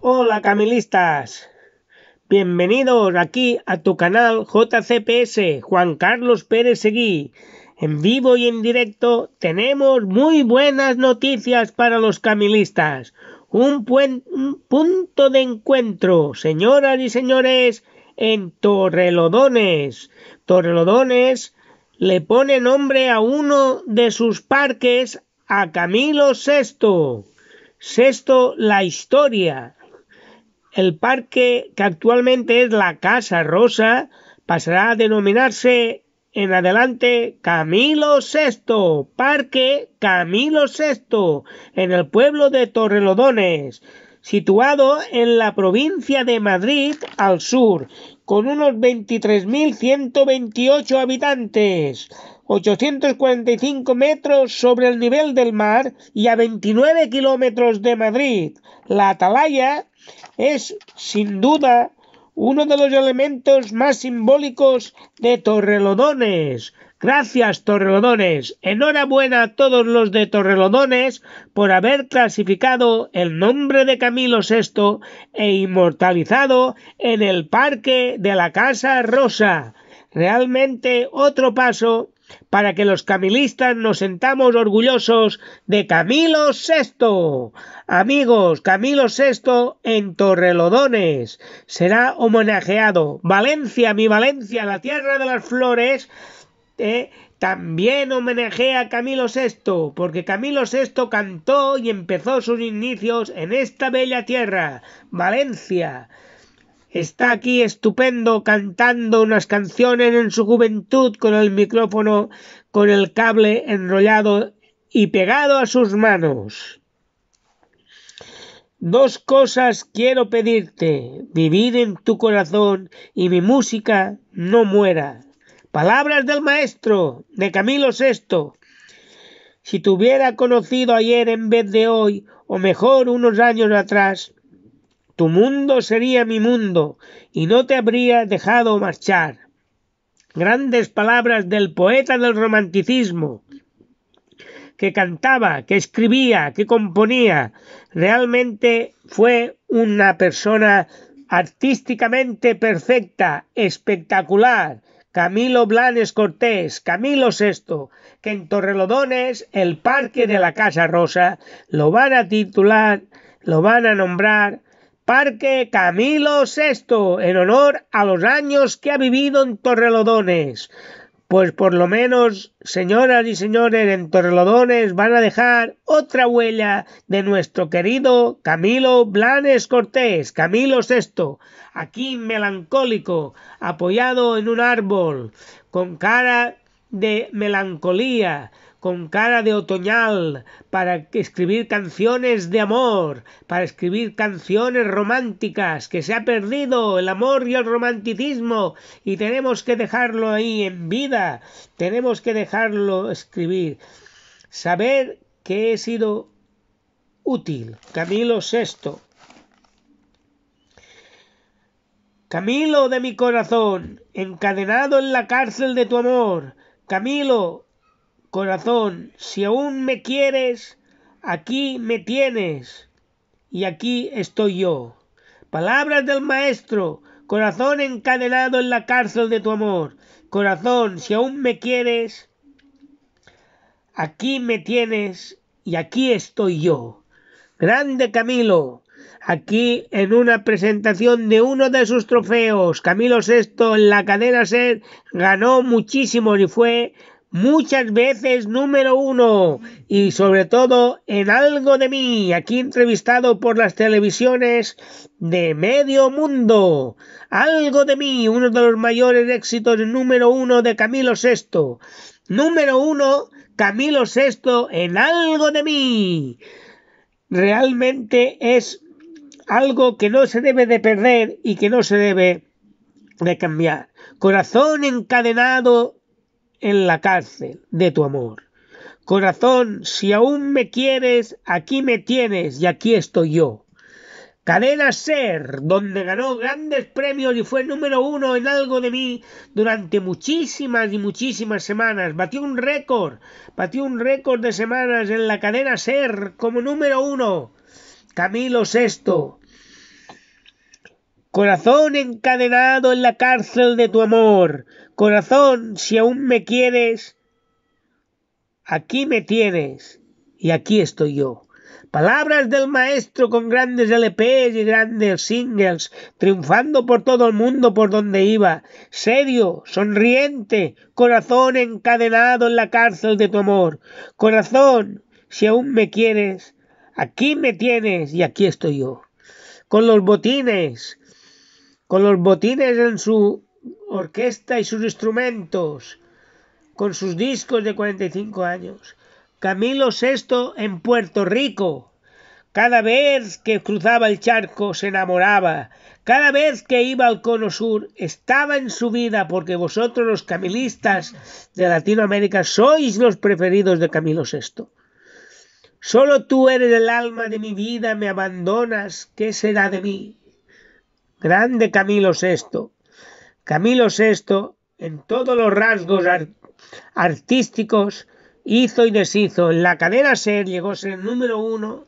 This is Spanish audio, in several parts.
Hola camilistas. Bienvenidos aquí a tu canal JCPS Juan Carlos Pérez Seguí. En vivo y en directo tenemos muy buenas noticias para los camilistas. Un, punto de encuentro, señoras y señores, en Torrelodones. Torrelodones le pone nombre a uno de sus parques a Camilo VI. Sexto, la historia el parque que actualmente es la Casa Rosa pasará a denominarse en adelante Camilo VI, Parque Camilo VI, en el pueblo de Torrelodones, situado en la provincia de Madrid al sur, con unos 23.128 habitantes. 845 metros sobre el nivel del mar y a 29 kilómetros de Madrid. La atalaya es, sin duda, uno de los elementos más simbólicos de Torrelodones. Gracias, Torrelodones. Enhorabuena a todos los de Torrelodones por haber clasificado el nombre de Camilo VI e inmortalizado en el Parque de la Casa Rosa realmente otro paso para que los camilistas nos sentamos orgullosos de Camilo VI. Amigos, Camilo VI en Torrelodones será homenajeado. Valencia, mi Valencia, la tierra de las flores, eh, también homenajea a Camilo VI, porque Camilo VI cantó y empezó sus inicios en esta bella tierra, Valencia está aquí estupendo cantando unas canciones en su juventud con el micrófono, con el cable enrollado y pegado a sus manos. Dos cosas quiero pedirte, vivir en tu corazón y mi música no muera. Palabras del maestro de Camilo VI. Si te hubiera conocido ayer en vez de hoy, o mejor unos años atrás, tu mundo sería mi mundo y no te habría dejado marchar. Grandes palabras del poeta del romanticismo, que cantaba, que escribía, que componía. Realmente fue una persona artísticamente perfecta, espectacular. Camilo Blanes Cortés, Camilo VI, que en Torrelodones, el Parque de la Casa Rosa, lo van a titular, lo van a nombrar Parque Camilo VI, en honor a los años que ha vivido en Torrelodones. Pues por lo menos, señoras y señores, en Torrelodones van a dejar otra huella de nuestro querido Camilo Blanes Cortés, Camilo VI, aquí melancólico, apoyado en un árbol, con cara de melancolía, con cara de otoñal, para escribir canciones de amor, para escribir canciones románticas, que se ha perdido el amor y el romanticismo y tenemos que dejarlo ahí en vida, tenemos que dejarlo escribir. Saber que he sido útil. Camilo VI. Camilo de mi corazón, encadenado en la cárcel de tu amor. Camilo, Corazón, si aún me quieres, aquí me tienes y aquí estoy yo. Palabras del Maestro, corazón encadenado en la cárcel de tu amor. Corazón, si aún me quieres, aquí me tienes y aquí estoy yo. Grande Camilo, aquí en una presentación de uno de sus trofeos. Camilo VI en la cadena SER ganó muchísimo y fue muchas veces número uno y sobre todo en algo de mí, aquí entrevistado por las televisiones de medio mundo. Algo de mí, uno de los mayores éxitos número uno de Camilo VI. Número uno, Camilo VI en algo de mí. Realmente es algo que no se debe de perder y que no se debe de cambiar. Corazón encadenado en la cárcel de tu amor. Corazón, si aún me quieres, aquí me tienes y aquí estoy yo. Cadena Ser, donde ganó grandes premios y fue número uno en algo de mí durante muchísimas y muchísimas semanas. Batió un récord, batió un récord de semanas en la cadena Ser como número uno. Camilo Sexto, Corazón encadenado en la cárcel de tu amor. Corazón, si aún me quieres, aquí me tienes y aquí estoy yo. Palabras del maestro con grandes LPs y grandes singles, triunfando por todo el mundo por donde iba. Serio, sonriente, corazón encadenado en la cárcel de tu amor. Corazón, si aún me quieres, aquí me tienes y aquí estoy yo. Con los botines, con los botines en su orquesta y sus instrumentos, con sus discos de 45 años. Camilo VI en Puerto Rico. Cada vez que cruzaba el charco se enamoraba. Cada vez que iba al Cono Sur estaba en su vida porque vosotros los camilistas de Latinoamérica sois los preferidos de Camilo VI. Solo tú eres el alma de mi vida, me abandonas, ¿qué será de mí? Grande Camilo VI. Camilo VI, en todos los rasgos artísticos, hizo y deshizo. En la cadena SER llegó ser el número uno.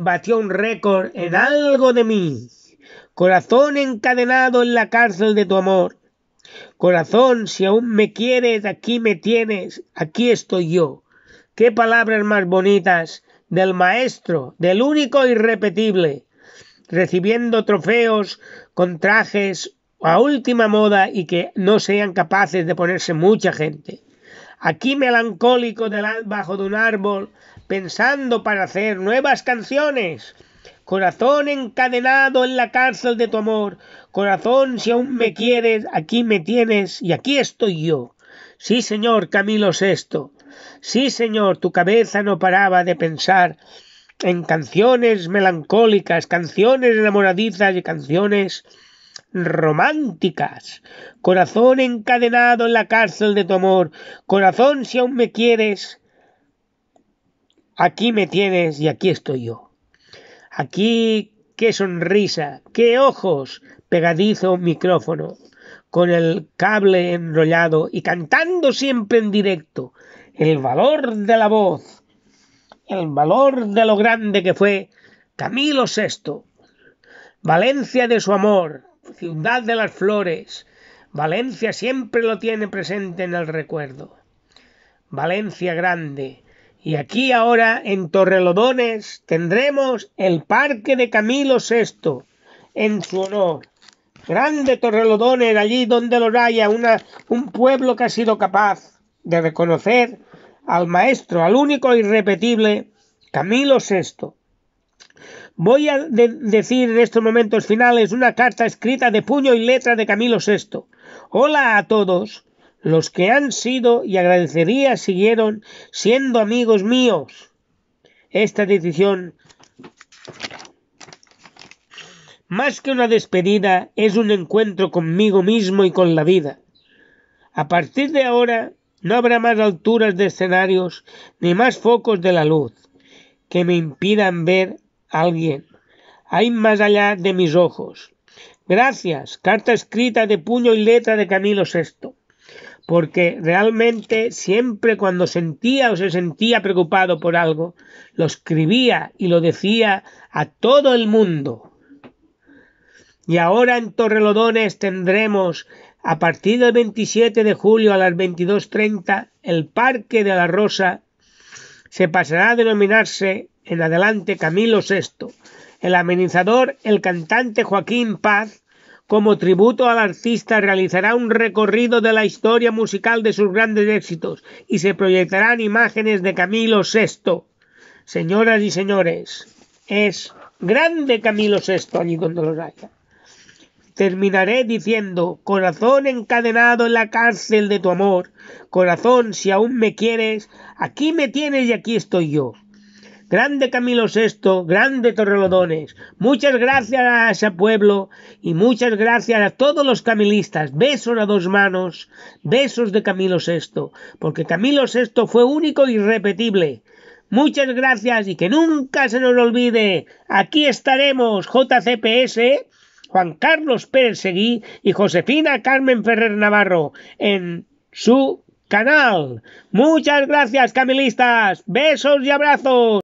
Batió un récord en algo de mí. Corazón encadenado en la cárcel de tu amor. Corazón, si aún me quieres, aquí me tienes, aquí estoy yo. Qué palabras más bonitas del maestro, del único irrepetible recibiendo trofeos con trajes a última moda y que no sean capaces de ponerse mucha gente. Aquí melancólico debajo de un árbol, pensando para hacer nuevas canciones. Corazón encadenado en la cárcel de tu amor. Corazón, si aún me quieres, aquí me tienes y aquí estoy yo. Sí, señor Camilo VI. Sí, señor, tu cabeza no paraba de pensar en canciones melancólicas, canciones enamoradizas y canciones románticas. Corazón encadenado en la cárcel de tu amor. Corazón, si aún me quieres, aquí me tienes y aquí estoy yo. Aquí, qué sonrisa, qué ojos, pegadizo micrófono, con el cable enrollado y cantando siempre en directo. El valor de la voz el valor de lo grande que fue Camilo VI, Valencia de su amor, ciudad de las flores, Valencia siempre lo tiene presente en el recuerdo. Valencia grande, y aquí ahora en Torrelodones tendremos el parque de Camilo VI en su honor. Grande Torrelodones, allí donde lo haya, un pueblo que ha sido capaz de reconocer al maestro, al único e irrepetible, Camilo VI. Voy a decir en estos momentos finales una carta escrita de puño y letra de Camilo VI. Hola a todos los que han sido y agradecería siguieron siendo amigos míos. Esta decisión, más que una despedida, es un encuentro conmigo mismo y con la vida. A partir de ahora no habrá más alturas de escenarios ni más focos de la luz que me impidan ver a alguien. Hay más allá de mis ojos. Gracias, carta escrita de puño y letra de Camilo VI. Porque realmente siempre cuando sentía o se sentía preocupado por algo, lo escribía y lo decía a todo el mundo. Y ahora en Torrelodones tendremos a partir del 27 de julio a las 22.30, el Parque de la Rosa se pasará a denominarse en adelante Camilo VI, el amenizador, el cantante Joaquín Paz, como tributo al artista, realizará un recorrido de la historia musical de sus grandes éxitos y se proyectarán imágenes de Camilo VI. Señoras y señores, es grande Camilo VI allí donde los haya. Terminaré diciendo, corazón encadenado en la cárcel de tu amor, corazón si aún me quieres, aquí me tienes y aquí estoy yo. Grande Camilo VI, grande Torrelodones, muchas gracias a ese pueblo y muchas gracias a todos los camilistas. Besos a dos manos, besos de Camilo VI, porque Camilo VI fue único e irrepetible. Muchas gracias y que nunca se nos olvide. Aquí estaremos, JCPS. Juan Carlos Pérez Seguí y Josefina Carmen Ferrer Navarro en su canal. Muchas gracias, camilistas. Besos y abrazos.